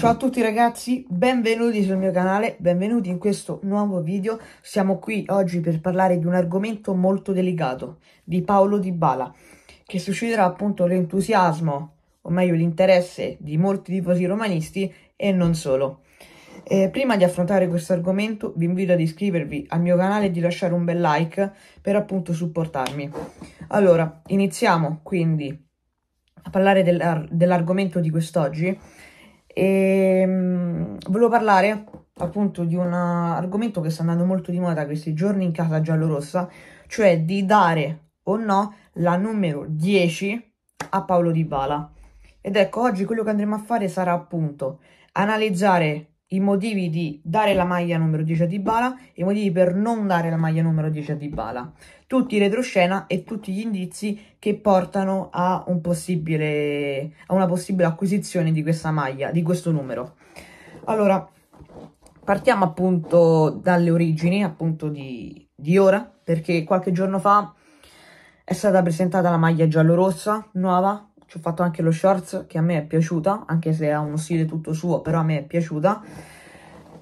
Ciao a tutti ragazzi, benvenuti sul mio canale, benvenuti in questo nuovo video. Siamo qui oggi per parlare di un argomento molto delicato, di Paolo Di Bala, che susciterà appunto l'entusiasmo, o meglio l'interesse di molti tifosi romanisti e non solo. Eh, prima di affrontare questo argomento vi invito ad iscrivervi al mio canale e di lasciare un bel like per appunto supportarmi. Allora, iniziamo quindi a parlare dell'argomento di quest'oggi e, um, volevo parlare appunto di un argomento che sta andando molto di moda questi giorni in casa giallorossa, cioè di dare o no la numero 10 a Paolo Di Bala. Ed ecco, oggi quello che andremo a fare sarà appunto analizzare i motivi di dare la maglia numero 10 a Di Bala e i motivi per non dare la maglia numero 10 a Di Bala tutti i retroscena e tutti gli indizi che portano a, un possibile, a una possibile acquisizione di questa maglia, di questo numero. Allora, partiamo appunto dalle origini, appunto di, di ora, perché qualche giorno fa è stata presentata la maglia giallo-rossa nuova, ci ho fatto anche lo shorts che a me è piaciuta, anche se ha uno stile tutto suo, però a me è piaciuta.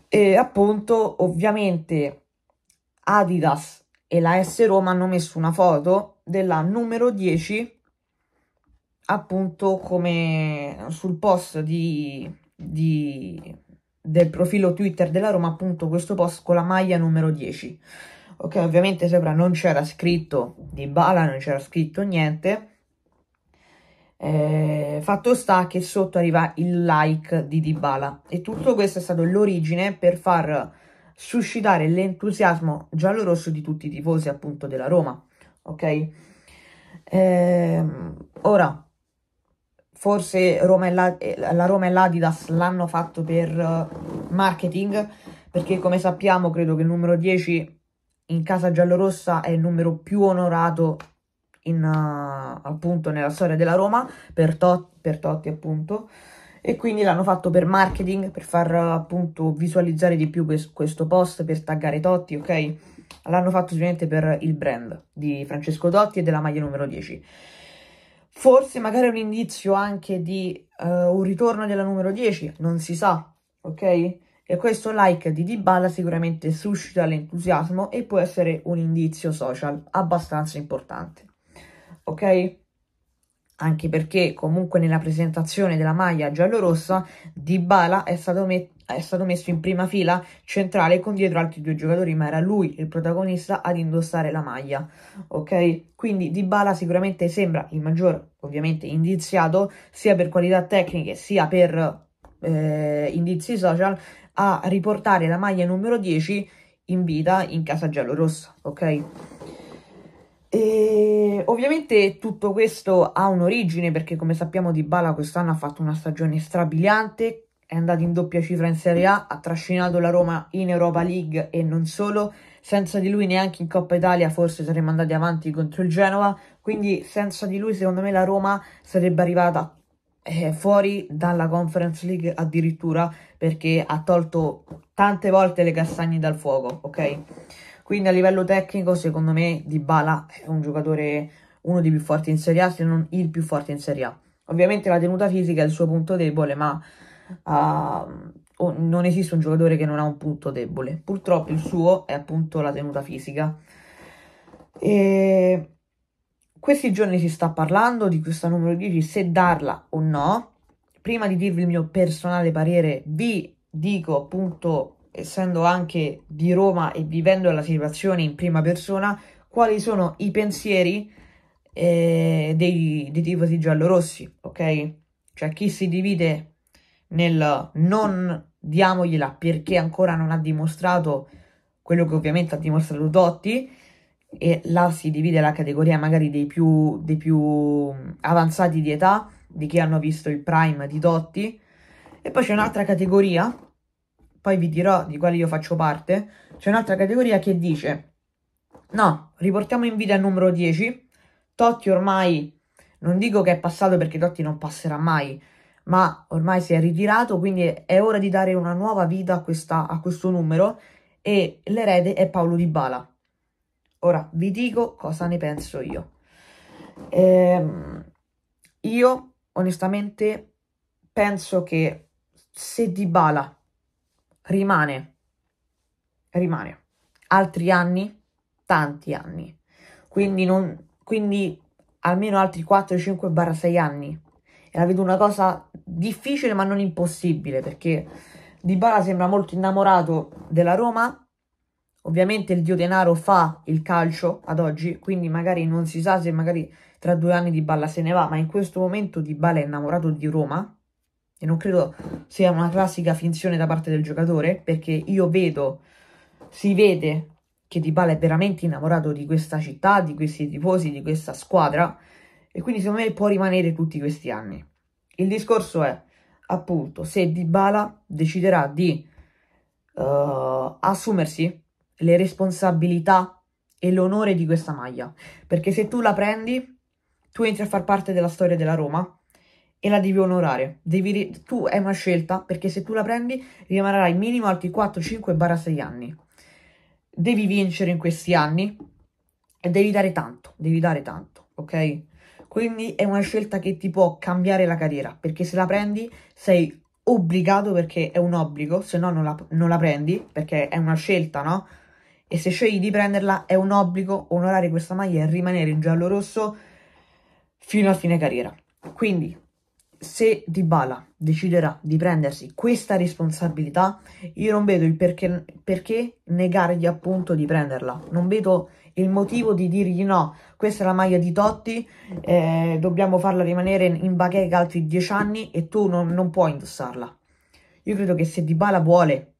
E appunto, ovviamente, Adidas e la S Roma hanno messo una foto della numero 10 appunto come sul post di, di, del profilo Twitter della Roma appunto questo post con la maglia numero 10 ok ovviamente sopra non c'era scritto di Bala non c'era scritto niente eh, fatto sta che sotto arriva il like di Dybala e tutto questo è stato l'origine per far suscitare l'entusiasmo giallorosso di tutti i tifosi appunto della Roma, ok? Ehm, ora, forse Roma la, eh, la Roma e l'Adidas l'hanno fatto per eh, marketing, perché come sappiamo credo che il numero 10 in casa giallorossa è il numero più onorato in, uh, appunto nella storia della Roma, per, tot, per Totti appunto e quindi l'hanno fatto per marketing, per far appunto visualizzare di più questo post, per taggare Totti, ok? L'hanno fatto sicuramente per il brand di Francesco Totti e della maglia numero 10. Forse magari un indizio anche di uh, un ritorno della numero 10, non si sa, ok? E questo like di Dybala sicuramente suscita l'entusiasmo e può essere un indizio social abbastanza importante, ok? anche perché comunque nella presentazione della maglia giallorossa Dybala è stato, me è stato messo in prima fila centrale con dietro altri due giocatori, ma era lui il protagonista ad indossare la maglia, ok? Quindi Dybala sicuramente sembra il maggior, ovviamente, indiziato sia per qualità tecniche sia per eh, indizi social a riportare la maglia numero 10 in vita in casa giallorossa, ok? E ovviamente tutto questo ha un'origine perché come sappiamo Di Bala quest'anno ha fatto una stagione strabiliante, è andato in doppia cifra in Serie A, ha trascinato la Roma in Europa League e non solo, senza di lui neanche in Coppa Italia forse saremmo andati avanti contro il Genova, quindi senza di lui secondo me la Roma sarebbe arrivata eh, fuori dalla Conference League addirittura perché ha tolto tante volte le castagne dal fuoco, ok? Quindi a livello tecnico, secondo me, Dybala è un giocatore uno dei più forti in Serie A, se non il più forte in Serie A. Ovviamente la tenuta fisica è il suo punto debole, ma uh, non esiste un giocatore che non ha un punto debole. Purtroppo il suo è appunto la tenuta fisica. E questi giorni si sta parlando di questa numero 10, se darla o no. Prima di dirvi il mio personale parere, vi dico appunto essendo anche di Roma e vivendo la situazione in prima persona, quali sono i pensieri eh, dei, dei tifosi giallorossi, ok? Cioè chi si divide nel non diamogliela perché ancora non ha dimostrato quello che ovviamente ha dimostrato Totti e là si divide la categoria magari dei più, dei più avanzati di età, di chi hanno visto il prime di Totti e poi c'è un'altra categoria poi vi dirò di quale io faccio parte, c'è un'altra categoria che dice no, riportiamo in vita il numero 10, Totti ormai, non dico che è passato perché Totti non passerà mai, ma ormai si è ritirato, quindi è ora di dare una nuova vita a, questa, a questo numero e l'erede è Paolo Di Bala. Ora vi dico cosa ne penso io. Ehm, io onestamente penso che se Di Bala rimane, rimane. Altri anni, tanti anni. Quindi, non, quindi almeno altri 4, 5, 6 anni. E la vedo una cosa difficile ma non impossibile perché Di Bala sembra molto innamorato della Roma. Ovviamente il Dio Denaro fa il calcio ad oggi, quindi magari non si sa se magari tra due anni Di Balla se ne va, ma in questo momento Di Bala è innamorato di Roma e non credo sia una classica finzione da parte del giocatore, perché io vedo, si vede che Dybala è veramente innamorato di questa città, di questi tifosi, di questa squadra, e quindi secondo me può rimanere tutti questi anni. Il discorso è, appunto, se Dybala deciderà di uh, assumersi le responsabilità e l'onore di questa maglia, perché se tu la prendi, tu entri a far parte della storia della Roma, e la devi onorare. Devi, tu è una scelta perché se tu la prendi rimarrai minimo altri 4, 5, 6 anni. Devi vincere in questi anni e devi dare tanto, devi dare tanto, ok? Quindi è una scelta che ti può cambiare la carriera perché se la prendi sei obbligato perché è un obbligo, se no non la, non la prendi perché è una scelta, no? E se scegli di prenderla è un obbligo onorare questa maglia e rimanere in giallo-rosso fino a fine carriera. Quindi se Dybala deciderà di prendersi questa responsabilità, io non vedo il perché, perché negargli appunto di prenderla. Non vedo il motivo di dirgli no, questa è la maglia di Totti, eh, dobbiamo farla rimanere in bacheca altri dieci anni e tu non, non puoi indossarla. Io credo che se Dybala vuole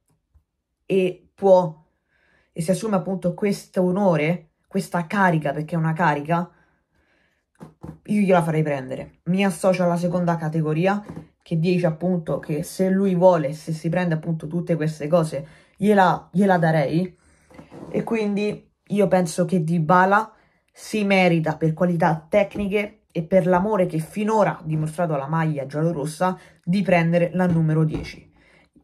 e può e si assume appunto questo onore, questa carica, perché è una carica, io gliela farei prendere. Mi associo alla seconda categoria che dice appunto che se lui vuole, se si prende appunto tutte queste cose, gliela, gliela darei. E quindi io penso che Dybala si merita per qualità tecniche e per l'amore che finora ha dimostrato alla maglia giallorossa di prendere la numero 10.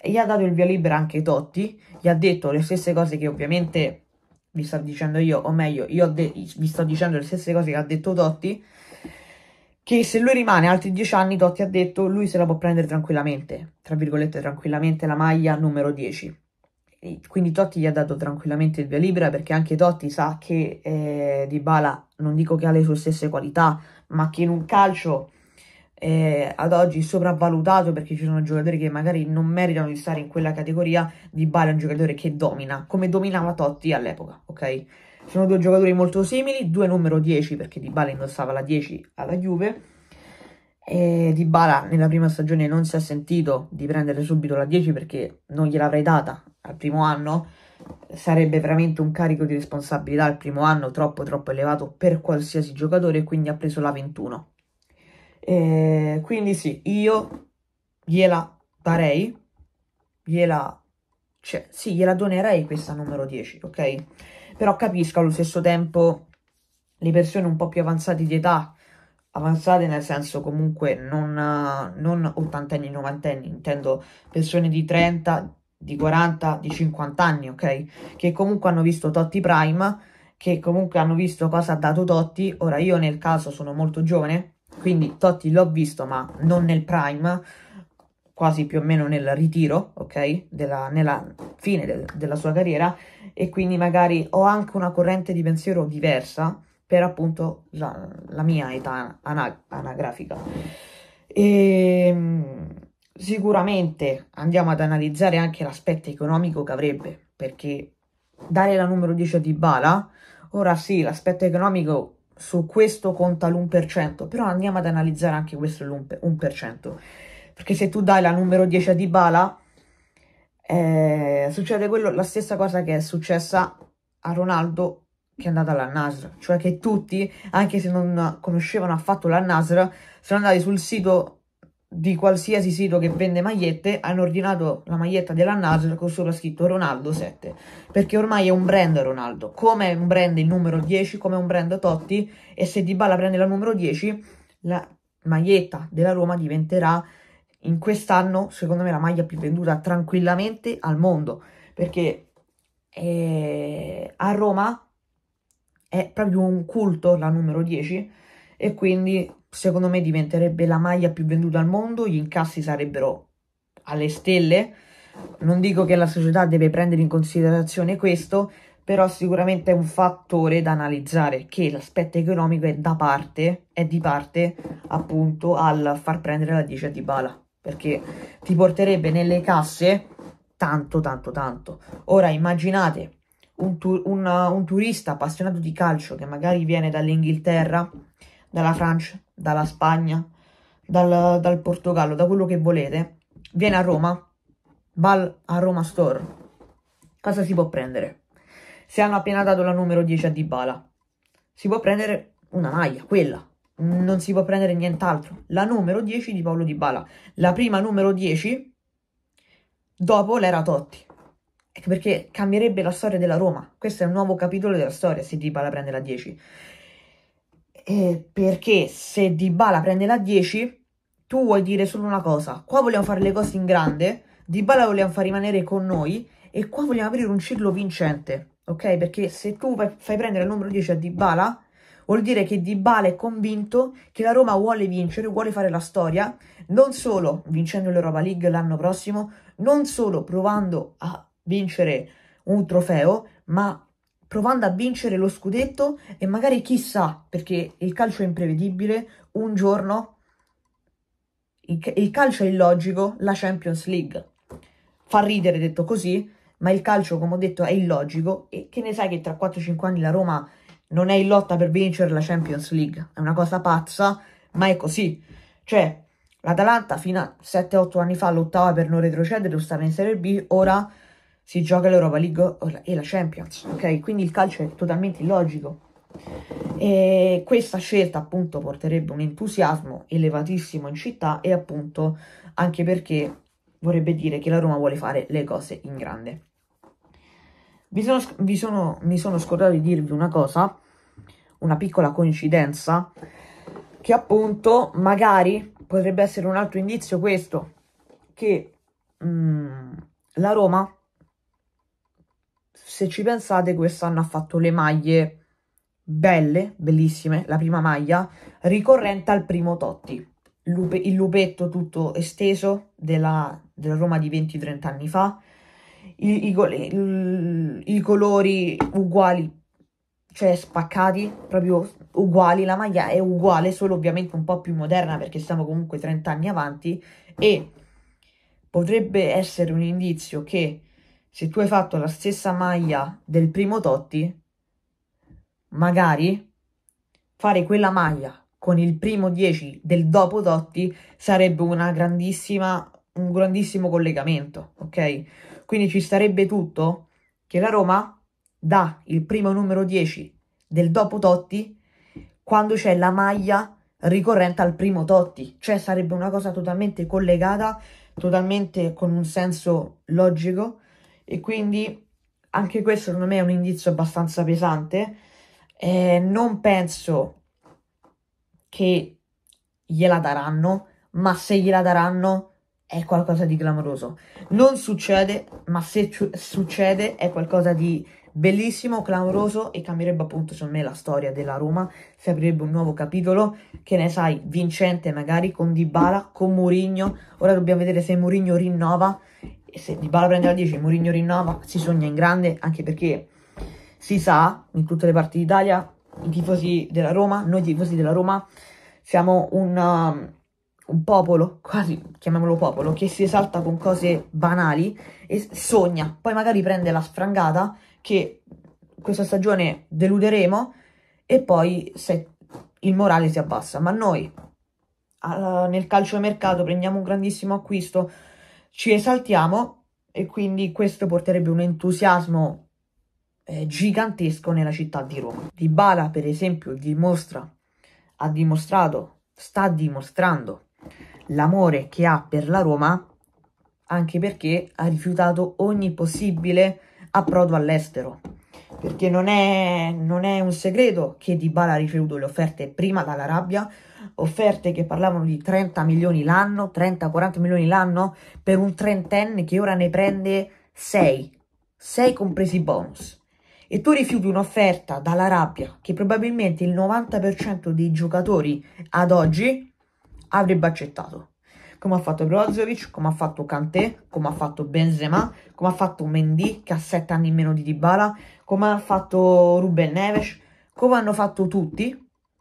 E gli ha dato il via libera anche Totti, gli ha detto le stesse cose che ovviamente vi sto dicendo io, o meglio, io vi sto dicendo le stesse cose che ha detto Totti, che se lui rimane altri dieci anni, Totti ha detto, lui se la può prendere tranquillamente, tra virgolette tranquillamente, la maglia numero 10. quindi Totti gli ha dato tranquillamente il via libera perché anche Totti sa che eh, Dybala, non dico che ha le sue stesse qualità, ma che in un calcio eh, ad oggi sopravvalutato perché ci sono giocatori che magari non meritano di stare in quella categoria. Di Bale è un giocatore che domina, come dominava Totti all'epoca, ok? Sono due giocatori molto simili, due numero 10 perché Di Bale indossava la 10 alla Juve. E Di Bala nella prima stagione non si è sentito di prendere subito la 10 perché non gliel'avrei data al primo anno. Sarebbe veramente un carico di responsabilità al primo anno troppo troppo elevato per qualsiasi giocatore e quindi ha preso la 21. Eh, quindi sì, io gliela darei, gliela, cioè, sì, gliela donerei questa numero 10, ok? Però capisco allo stesso tempo le persone un po' più avanzate di età, avanzate nel senso comunque non, non ottantenni, novantenni, intendo persone di 30, di 40, di 50 anni, ok? Che comunque hanno visto Totti Prime, che comunque hanno visto cosa ha dato Totti. Ora io nel caso sono molto giovane, quindi Totti l'ho visto, ma non nel prime, quasi più o meno nel ritiro, ok? Della, nella fine de della sua carriera e quindi magari ho anche una corrente di pensiero diversa per appunto la, la mia età ana anagrafica. E, ehm, sicuramente andiamo ad analizzare anche l'aspetto economico che avrebbe, perché dare la numero 10 a Dybala, ora sì, l'aspetto economico su questo conta l'1%, però andiamo ad analizzare anche questo l'1%, perché se tu dai la numero 10 a Dybala, eh, succede quello, la stessa cosa che è successa a Ronaldo che è andato alla Nasr, cioè che tutti, anche se non conoscevano affatto la Nasr, sono andati sul sito di qualsiasi sito che vende magliette hanno ordinato la maglietta della Nasr con sopra scritto Ronaldo 7 perché ormai è un brand Ronaldo come un brand il numero 10 come un brand Totti e se Dybala prende la numero 10 la maglietta della Roma diventerà in quest'anno secondo me la maglia più venduta tranquillamente al mondo perché eh, a Roma è proprio un culto la numero 10 e quindi secondo me diventerebbe la maglia più venduta al mondo, gli incassi sarebbero alle stelle. Non dico che la società deve prendere in considerazione questo, però sicuramente è un fattore da analizzare che l'aspetto economico è da parte, è di parte appunto al far prendere la 10 a Dybala, perché ti porterebbe nelle casse tanto tanto tanto. Ora immaginate un, tu un, un turista appassionato di calcio che magari viene dall'Inghilterra, dalla Francia, dalla Spagna, dal, dal Portogallo, da quello che volete, viene a Roma, va a Roma Store, cosa si può prendere? Se hanno appena dato la numero 10 a Dybala, si può prendere una maglia, quella, non si può prendere nient'altro. La numero 10 di Paolo Dybala, la prima numero 10 dopo l'era Totti. Ecco perché cambierebbe la storia della Roma. Questo è un nuovo capitolo della storia se Dybala prende la 10. Eh, perché se Dybala prende la 10, tu vuoi dire solo una cosa. Qua vogliamo fare le cose in grande, Dybala vogliamo far rimanere con noi e qua vogliamo aprire un ciclo vincente, ok? Perché se tu fai prendere il numero 10 a Dybala, vuol dire che Dybala è convinto che la Roma vuole vincere, vuole fare la storia, non solo vincendo l'Europa League l'anno prossimo, non solo provando a vincere un trofeo, ma provando a vincere lo scudetto e magari chissà, perché il calcio è imprevedibile, un giorno il, il calcio è illogico, la Champions League. Fa ridere detto così, ma il calcio, come ho detto, è illogico e che ne sai che tra 4-5 anni la Roma non è in lotta per vincere la Champions League? È una cosa pazza, ma è così. Cioè, l'Atalanta fino a 7-8 anni fa lottava per non retrocedere o stava in Serie B, ora si gioca l'Europa League e la Champions, ok? Quindi il calcio è totalmente illogico. E questa scelta appunto porterebbe un entusiasmo elevatissimo in città e appunto anche perché vorrebbe dire che la Roma vuole fare le cose in grande. Vi sono, vi sono, mi sono scordato di dirvi una cosa, una piccola coincidenza, che appunto magari potrebbe essere un altro indizio questo, che mh, mm, la Roma se ci pensate, quest'anno ha fatto le maglie belle, bellissime, la prima maglia, ricorrente al primo Totti. Lupe, il lupetto tutto esteso della, della Roma di 20-30 anni fa, I, i, il, i, colori uguali, cioè spaccati, proprio uguali, la maglia è uguale, solo ovviamente un po' più moderna perché siamo comunque 30 anni avanti e potrebbe essere un indizio che se tu hai fatto la stessa maglia del primo Totti, magari fare quella maglia con il primo 10 del dopo Totti sarebbe una grandissima, un grandissimo collegamento, ok? Quindi ci starebbe tutto che la Roma dà il primo numero 10 del dopo Totti quando c'è la maglia ricorrente al primo Totti, cioè sarebbe una cosa totalmente collegata, totalmente con un senso logico e quindi anche questo secondo me è un indizio abbastanza pesante. Eh, non penso che gliela daranno, ma se gliela daranno è qualcosa di clamoroso. Non succede, ma se succede è qualcosa di bellissimo, clamoroso e cambierebbe appunto secondo me la storia della Roma, si aprirebbe un nuovo capitolo, che ne sai, vincente magari con Dybala, con Mourinho, ora dobbiamo vedere se Mourinho rinnova e se Di Bala prende la 10 e Mourinho rinnova, si sogna in grande, anche perché si sa, in tutte le parti d'Italia, i tifosi della Roma, noi tifosi della Roma, siamo un, um, un popolo, quasi chiamiamolo popolo, che si esalta con cose banali e sogna. Poi magari prende la sfrangata che questa stagione deluderemo e poi se il morale si abbassa. Ma noi uh, nel mercato prendiamo un grandissimo acquisto, ci esaltiamo e quindi questo porterebbe un entusiasmo eh, gigantesco nella città di Roma. Dybala, per esempio, dimostra, ha dimostrato, sta dimostrando l'amore che ha per la Roma, anche perché ha rifiutato ogni possibile approdo all'estero. Perché non è, non è un segreto che Dybala ha rifiutato le offerte prima dall'Arabia, offerte che parlavano di 30 milioni l'anno, 30-40 milioni l'anno per un trentenne che ora ne prende 6, 6 compresi bonus. E tu rifiuti un'offerta dalla rabbia che probabilmente il 90% dei giocatori ad oggi avrebbe accettato. Come ha fatto Brozovic, come ha fatto Kanté, come ha fatto Benzema, come ha fatto Mendy che ha 7 anni in meno di Dybala, come ha fatto Ruben Neves, come hanno fatto tutti,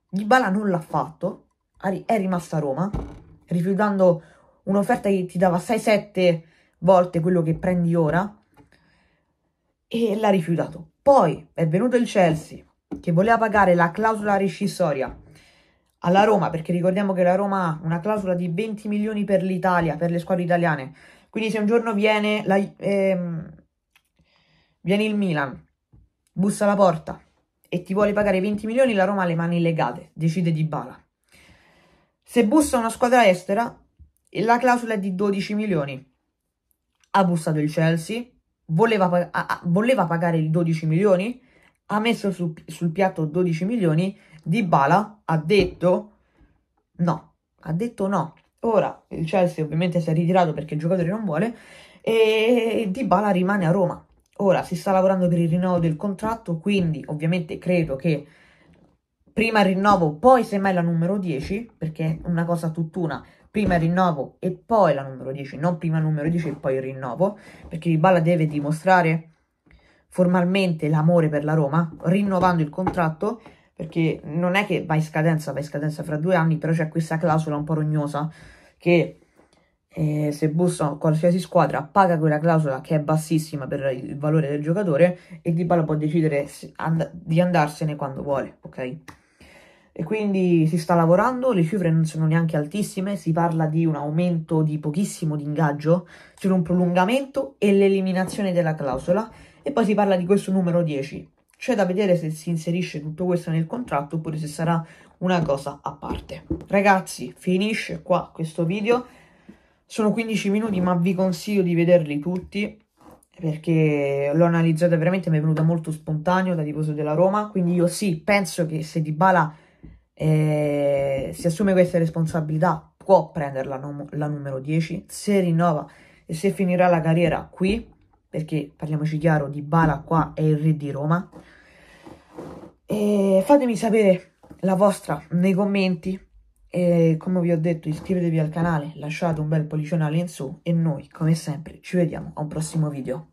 Dybala non l'ha fatto è rimasta a Roma, rifiutando un'offerta che ti dava 6-7 volte quello che prendi ora, e l'ha rifiutato. Poi è venuto il Chelsea, che voleva pagare la clausola rescissoria alla Roma, perché ricordiamo che la Roma ha una clausola di 20 milioni per l'Italia, per le squadre italiane. Quindi se un giorno viene, la, ehm, viene il Milan, bussa alla porta e ti vuole pagare 20 milioni, la Roma ha le mani legate, decide di bala. Se bussa una squadra estera, la clausola è di 12 milioni. Ha bussato il Chelsea, voleva, voleva pagare i 12 milioni, ha messo su, sul piatto 12 milioni, Di Bala ha detto no, ha detto no. Ora il Chelsea ovviamente si è ritirato perché il giocatore non vuole e Di Bala rimane a Roma. Ora si sta lavorando per il rinnovo del contratto, quindi ovviamente credo che prima rinnovo, poi semmai la numero 10, perché è una cosa tutt'una, prima rinnovo e poi la numero 10, non prima numero 10 e poi rinnovo, perché Dybala deve dimostrare formalmente l'amore per la Roma, rinnovando il contratto, perché non è che va in scadenza, va in scadenza fra due anni, però c'è questa clausola un po' rognosa che eh, se bussa qualsiasi squadra paga quella clausola che è bassissima per il valore del giocatore e Dybala può decidere and di andarsene quando vuole, ok? e quindi si sta lavorando, le cifre non sono neanche altissime, si parla di un aumento di pochissimo di ingaggio, c'è un prolungamento e l'eliminazione della clausola e poi si parla di questo numero 10. C'è da vedere se si inserisce tutto questo nel contratto oppure se sarà una cosa a parte. Ragazzi, finisce qua questo video. Sono 15 minuti, ma vi consiglio di vederli tutti perché l'ho analizzata veramente, mi è venuta molto spontaneo da tifoso della Roma, quindi io sì, penso che se Dybala eh, si assume queste responsabilità, può prenderla no, la numero 10, se rinnova e se finirà la carriera qui, perché parliamoci chiaro, Di Bala qua è il re di Roma. E fatemi sapere la vostra nei commenti e come vi ho detto iscrivetevi al canale, lasciate un bel pollicione in su e noi come sempre ci vediamo a un prossimo video.